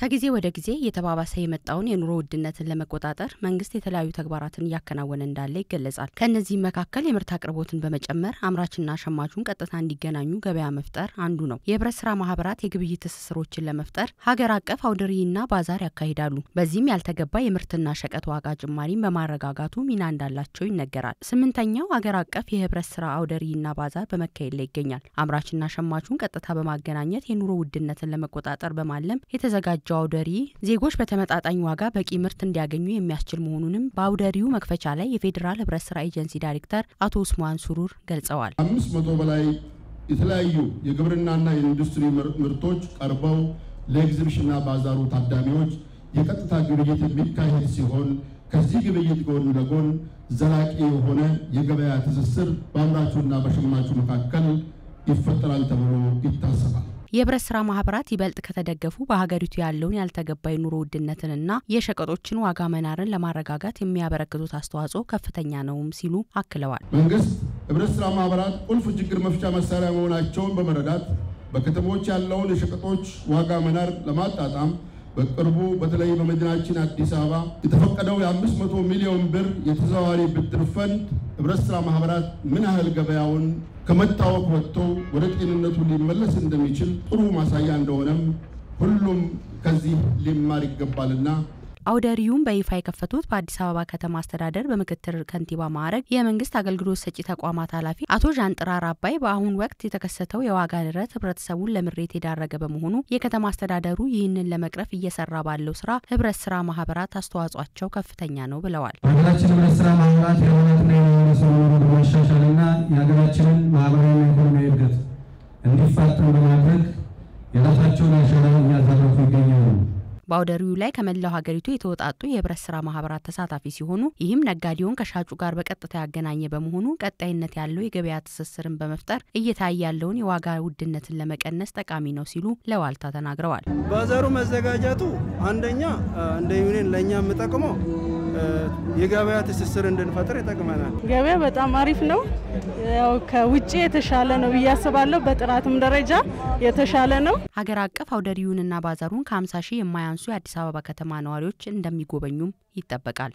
ከጊዜ ወደ ጊዜ እየተባባሰ የመጣውን የኑሮ ውድነትን ለመቆጣጠር መንግስት የተለያዩ ተግባራትን እያከናወነ እንዳለ ይገለጻል። ከእነዚህም መካከል የምርት አቅርቦትን በመጨመር አምራችና ሸማቹን ቀጥታ እንዲገናኙ ገበያ መፍጠር አንዱ ነው። የህብረት ስራ ማህበራት የግብይት ትስስሮችን ለመፍጠር ሀገር አቀፍ አውደርይና ባዛር ያካሂዳሉ። በዚህም ያልተገባ የምርትና ሸቀጥ ዋጋ ጭማሪን በማረጋጋቱ ሚና እንዳላቸው ይነገራል። ስምንተኛው ሀገር አቀፍ የህብረት ስራ አውደርይና ባዛር በመካሄድ ላይ ይገኛል። አምራችና ሸማቹን ቀጥታ በማገናኘት የኑሮ ውድነትን ለመቆጣጠር በማለም የተዘጋጀ አውደሪ ዜጎች በተመጣጣኝ ዋጋ በቂ ምርት እንዲያገኙ የሚያስችል መሆኑንም በአውደሪው መክፈቻ ላይ የፌዴራል ህብረት ስራ ኤጀንሲ ዳይሬክተር አቶ ኡስማን ሱሩር ገልጸዋል። አምስት መቶ በላይ የተለያዩ የግብርናና የኢንዱስትሪ ምርቶች ቀርበው ለኤግዚቢሽንና ባዛሩ ታዳሚዎች የቀጥታ ግብይት የሚካሄድ ሲሆን ከዚህ ግብይት ጎን ለጎን ዘላቂ የሆነ የገበያ ትስስር በአምራቹና በሸማቹ መካከል ይፈጠራል ተብሎ ይታሰባል። የህብረት ስራ ማህበራት ይበልጥ ከተደገፉ በሀገሪቱ ያለውን ያልተገባ የኑሮ ውድነትንና የሸቀጦችን ዋጋ መናርን ለማረጋጋት የሚያበረክቱት አስተዋጽኦ ከፍተኛ ነውም ሲሉ አክለዋል። መንግስት ህብረት ስራ ማህበራት ቁልፍ ችግር መፍቻ መሳሪያ መሆናቸውን በመረዳት በከተሞች ያለውን የሸቀጦች ዋጋ መናር ለማጣጣም በቅርቡ በተለይ በመዲናችን አዲስ አበባ የተፈቀደው የ500 ሚሊዮን ብር የተዘዋዋሪ ብድር ፈንድ ህብረት ስራ ማህበራት ምን ያህል ገበያውን ከመታወክ ወጥቶ ወደ ጤንነቱ ሊመለስ እንደሚችል ጥሩ ማሳያ እንደሆነም ሁሉም ከዚህ ሊማር ይገባልና አውደሪውም በይፋ የከፈቱት በአዲስ አበባ ከተማ አስተዳደር በምክትል ከንቲባ ማዕረግ የመንግስት አገልግሎት ሰጪ ተቋማት ኃላፊ አቶ ዣንጥራር አባይ በአሁን ወቅት የተከሰተው የዋጋ ንረት ህብረተሰቡን ለምሬት የዳረገ በመሆኑ የከተማ አስተዳደሩ ይህንን ለመቅረፍ እየሰራ ባለው ስራ ህብረት ስራ ማህበራት አስተዋጽኦቸው ከፍተኛ ነው ብለዋል። በሀገራችን ህብረት ስራ ማህበራት የሆነትና ተሳትፎ በማድረግ የራሳቸውን አሻራ እያሳረፉ ይገኛሉ። በአውደ ርዕዩ ላይ ከመላው ሀገሪቱ የተወጣጡ የህብረት ስራ ማህበራት ተሳታፊ ሲሆኑ ይህም ነጋዴውን ከሻጩ ጋር በቀጥታ ያገናኘ በመሆኑ ቀጣይነት ያለው የገበያ ትስስርን በመፍጠር እየታየ ያለውን የዋጋ ውድነትን ለመቀነስ ጠቃሚ ነው ሲሉ ለዋልታ ተናግረዋል። ባዛሩ መዘጋጀቱ አንደኛ እንደ ዩኒየን ለእኛ የምጠቅመው የገበያ ትስስር እንድንፈጥር ይጠቅመናል። ገበያ በጣም አሪፍ ነው። ያው ከውጭ የተሻለ ነው ብዬ አስባለሁ። በጥራትም ደረጃ የተሻለ ነው። ሀገር አቀፍ አውደሪውንና ባዛሩን ከ50 ሺህ የማያንሱ የአዲስ አበባ ከተማ ነዋሪዎች እንደሚጎበኙም ይጠበቃል።